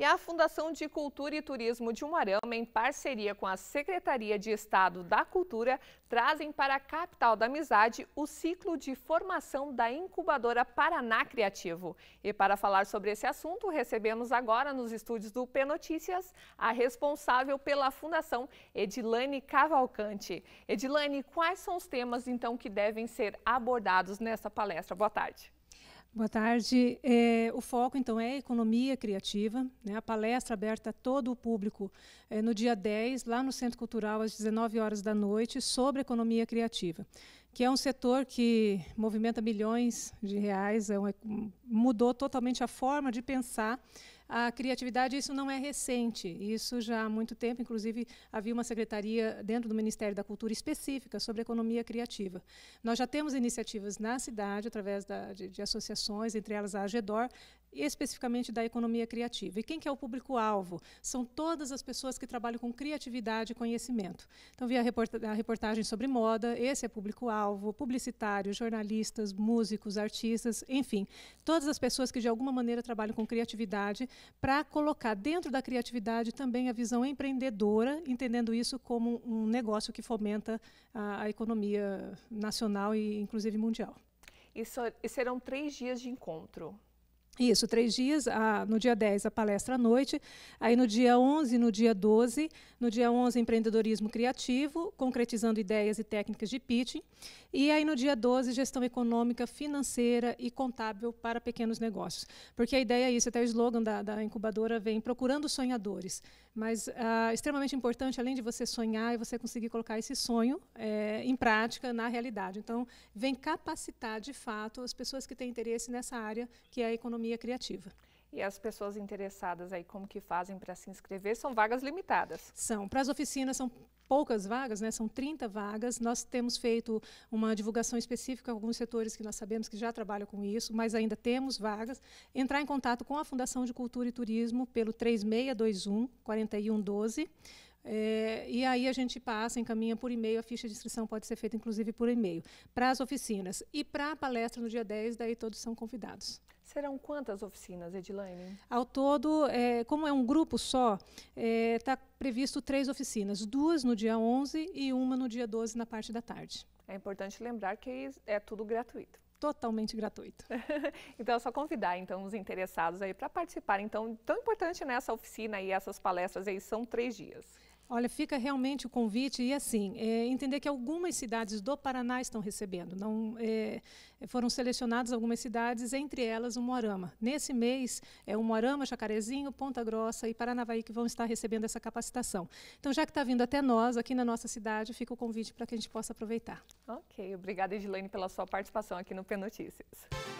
E a Fundação de Cultura e Turismo de Umarama, em parceria com a Secretaria de Estado da Cultura, trazem para a capital da amizade o ciclo de formação da incubadora Paraná Criativo. E para falar sobre esse assunto, recebemos agora nos estúdios do P Notícias a responsável pela fundação, Edilane Cavalcante. Edilane, quais são os temas então que devem ser abordados nessa palestra? Boa tarde. Boa tarde. É, o foco, então, é economia criativa. Né? A palestra aberta a todo o público é, no dia 10, lá no Centro Cultural, às 19 horas da noite, sobre economia criativa, que é um setor que movimenta milhões de reais, é um, é, mudou totalmente a forma de pensar a criatividade, isso não é recente, isso já há muito tempo, inclusive havia uma secretaria dentro do Ministério da Cultura específica sobre economia criativa. Nós já temos iniciativas na cidade, através da, de, de associações, entre elas a AGEDOR, e especificamente da economia criativa. E quem que é o público-alvo? São todas as pessoas que trabalham com criatividade e conhecimento. Então, vi a reportagem sobre moda, esse é público-alvo, publicitários, jornalistas, músicos, artistas, enfim, todas as pessoas que de alguma maneira trabalham com criatividade para colocar dentro da criatividade também a visão empreendedora, entendendo isso como um negócio que fomenta a, a economia nacional e inclusive mundial. E, serão três dias de encontro. Isso, três dias. A, no dia 10, a palestra à noite. Aí, no dia 11 no dia 12. No dia 11, empreendedorismo criativo, concretizando ideias e técnicas de pitching. E aí, no dia 12, gestão econômica, financeira e contábil para pequenos negócios. Porque a ideia é isso, até o slogan da, da incubadora vem procurando sonhadores. Mas ah, extremamente importante, além de você sonhar, é você conseguir colocar esse sonho é, em prática, na realidade. Então, vem capacitar, de fato, as pessoas que têm interesse nessa área, que é a economia economia criativa. E as pessoas interessadas aí, como que fazem para se inscrever? São vagas limitadas. São. Para as oficinas são poucas vagas, né? são 30 vagas. Nós temos feito uma divulgação específica alguns setores que nós sabemos que já trabalham com isso, mas ainda temos vagas. Entrar em contato com a Fundação de Cultura e Turismo pelo 3621 4112 é, e aí a gente passa, encaminha por e-mail, a ficha de inscrição pode ser feita inclusive por e-mail, para as oficinas. E para a palestra no dia 10, daí todos são convidados. Serão quantas oficinas, Edilaine? Ao todo, é, como é um grupo só, está é, tá previsto três oficinas, duas no dia 11 e uma no dia 12, na parte da tarde. É importante lembrar que é tudo gratuito totalmente gratuito. então é só convidar então os interessados aí para participar. Então tão importante nessa né, oficina e essas palestras aí são três dias. Olha, fica realmente o convite e assim é, entender que algumas cidades do Paraná estão recebendo. Não é, foram selecionadas algumas cidades, entre elas o Moarama. Nesse mês é o Moarama, Jacarezinho, Ponta Grossa e Paranavaí que vão estar recebendo essa capacitação. Então, já que está vindo até nós aqui na nossa cidade, fica o convite para que a gente possa aproveitar. Ok, obrigada Edilene pela sua participação aqui no P Notícias.